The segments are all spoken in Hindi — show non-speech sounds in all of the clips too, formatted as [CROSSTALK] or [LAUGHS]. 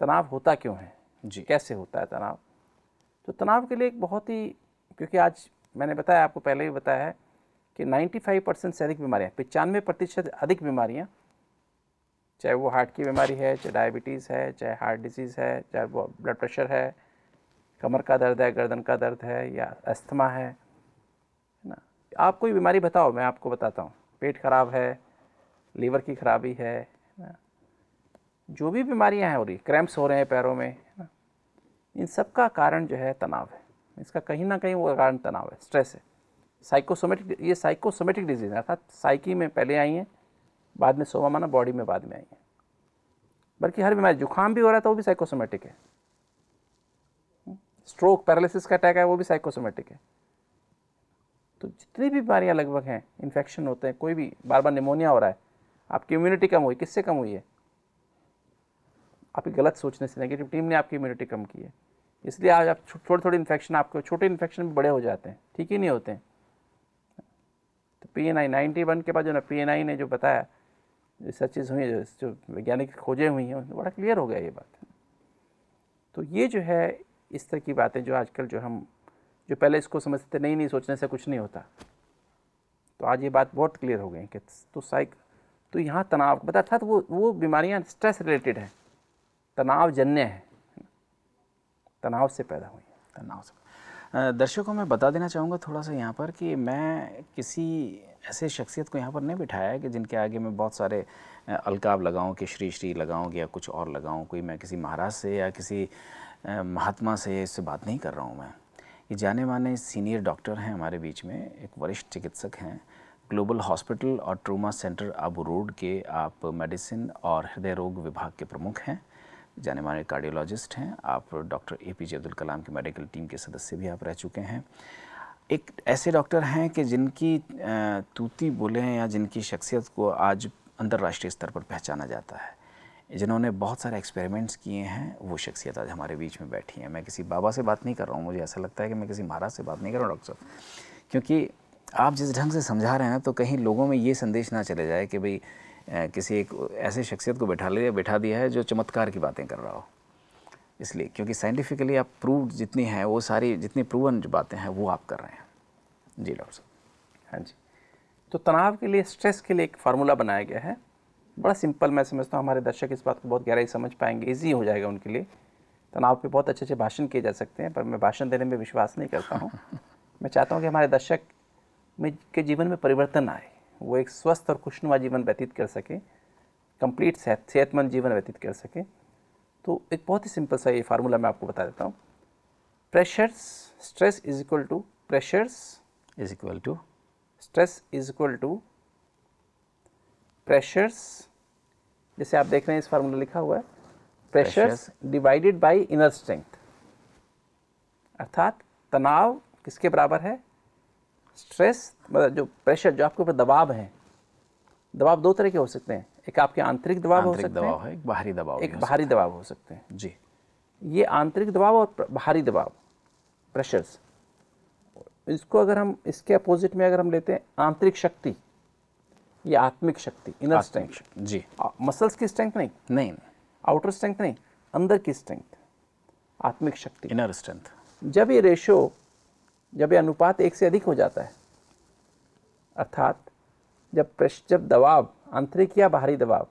तनाव होता क्यों है जी कैसे होता है तनाव तो तनाव के लिए एक बहुत ही क्योंकि आज मैंने बताया आपको पहले भी बताया है कि 95 परसेंट से अधिक बीमारियाँ पचानवे प्रतिशत अधिक बीमारियाँ चाहे वो हार्ट की बीमारी है चाहे डायबिटीज़ है चाहे हार्ट डिजीज़ है चाहे वो ब्लड प्रेशर है कमर का दर्द है गर्दन का दर्द है या अस्थमा है ना आप कोई बीमारी बताओ मैं आपको बताता हूँ पेट ख़राब है लीवर की खराबी है जो भी बीमारियां हैं हो रही क्रैम्प्स हो रहे हैं पैरों में है ना इन सब का कारण जो है तनाव है इसका कहीं ना कहीं वो कारण तनाव है स्ट्रेस है साइकोसोमेटिक ये साइकोसोमेटिक डिजीज़ है अर्थात साइकी में पहले आई हैं बाद में सोमा माना बॉडी में बाद में आई हैं बल्कि हर बीमारी जुकाम भी हो रहा था वो भी साइकोसोमेटिक है स्ट्रोक पैरालिसिस का अटैक है वो भी साइकोसोमेटिक है तो जितनी भी बीमारियाँ लगभग हैं इन्फेक्शन होते हैं कोई भी बार बार निमोनिया हो रहा है आपकी इम्यूनिटी कम हुई किससे कम हुई है आपकी गलत सोचने से नेगेटिव टीम ने आपकी इम्यूनिटी कम की है इसलिए आज आप थोड़े थोड़े इन्फेक्शन आपके छोटे इन्फेक्शन भी बड़े हो जाते हैं ठीक ही नहीं होते हैं तो P N I ninety one के बाद जो ना पी एन आई ने जो बताया रिसर्चेज चीज़ हुई जो, जो वैज्ञानिक खोजें हुई हैं बड़ा क्लियर हो गया ये बात तो ये जो है इस तरह की बातें जो आजकल जो हम जो पहले इसको समझते थे नहीं नहीं सोचने से कुछ नहीं होता तो आज ये बात बहुत क्लियर हो गई कि तो साइक तो यहाँ तनाव बता था तो वो वो बीमारियाँ स्ट्रेस रिलेटेड हैं तनावजन्य है तनाव से पैदा हुई तनाव से दर्शकों मैं बता देना चाहूँगा थोड़ा सा यहाँ पर कि मैं किसी ऐसे शख्सियत को यहाँ पर नहीं बिठाया है कि जिनके आगे मैं बहुत सारे अलकाब लगाऊँ कि श्री श्री लगाऊँ या कुछ और लगाऊँ कोई मैं किसी महाराज से या किसी महात्मा से इससे बात नहीं कर रहा हूँ मैं ये जाने माने सीनियर डॉक्टर हैं हमारे बीच में एक वरिष्ठ चिकित्सक हैं ग्लोबल हॉस्पिटल और ट्रोमा सेंटर आबू रोड के आप मेडिसिन और हृदय रोग विभाग के प्रमुख हैं जाने माने कार्डियोलॉजिस्ट हैं आप doctor A P J Abdul Kalam की मेडिकल टीम के सदस्य भी आप रह चुके हैं एक ऐसे डॉक्टर हैं कि जिनकी तूती बोले या जिनकी शख्सियत को आज अंतर्राष्ट्रीय स्तर पर पहचाना जाता है जिन्होंने बहुत सारे एक्सपेरिमेंट्स किए हैं वो शख्सियत आज हमारे बीच में बैठी हैं मैं किसी बाबा से बात नहीं कर रहा हूँ मुझे ऐसा लगता है कि मैं किसी महाराज से बात नहीं कर रहा हूँ डॉक्टर साहब क्योंकि आप जिस ढंग से समझा रहे हैं ना तो कहीं लोगों में ये संदेश ना चले जाए कि भाई किसी एक ऐसे शख्सियत को बैठा लिया बैठा दिया है जो चमत्कार की बातें कर रहा हो इसलिए क्योंकि साइंटिफिकली आप प्रूव जितनी हैं वो सारी जितनी प्रूवन जो बातें हैं वो आप कर रहे हैं जी डॉक्टर साहब हाँ जी तो तनाव के लिए स्ट्रेस के लिए एक फार्मूला बनाया गया है बड़ा सिंपल मैं समझता हूँ हमारे दर्शक इस बात को बहुत गहराई समझ पाएंगे ईजी हो जाएगा उनके लिए तनाव पे बहुत अच्छे अच्छे भाषण किए जा सकते हैं पर मैं भाषण देने में विश्वास नहीं करता हूँ [LAUGHS] मैं चाहता हूँ कि हमारे दर्शक में के जीवन में परिवर्तन आए वो एक स्वस्थ और खुशनुमा जीवन व्यतीत कर सके कंप्लीट सेहत सेहतमंद जीवन व्यतीत कर सके तो एक बहुत ही सिंपल सा ये फार्मूला मैं आपको बता देता हूँ pressures stress is equal to pressures is equal to stress is equal to pressures जैसे आप देख रहे हैं इस फार्मूला लिखा हुआ है pressures divided by inner strength अर्थात तनाव किसके बराबर है स्ट्रेस मतलब जो प्रेशर जो आपके ऊपर दबाव है दबाव दो तरह के हो सकते हैं एक आपके आंतरिक दबाव हो सकते दबाव है एक बाहरी दबाव एक बाहरी दबाव हो सकते हैं जी ये आंतरिक दबाव और बाहरी दबाव प्रेशर्स इसको अगर हम इसके अपोजिट में अगर हम लेते हैं आंतरिक शक्ति या आत्मिक शक्ति इनर स्ट्रेंथ जी मसल्स की स्ट्रेंथ नहीं नहीं आउटर स्ट्रेंथ नहीं अंदर की स्ट्रेंथ आत्मिक शक्ति इनर स्ट्रेंथ जब ये रेशो जब यह अनुपात एक से अधिक हो जाता है अर्थात जब प्रेश जब दबाव आंतरिक या बाहरी दबाव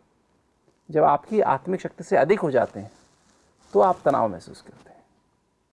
जब आपकी आत्मिक शक्ति से अधिक हो जाते हैं तो आप तनाव महसूस करते हैं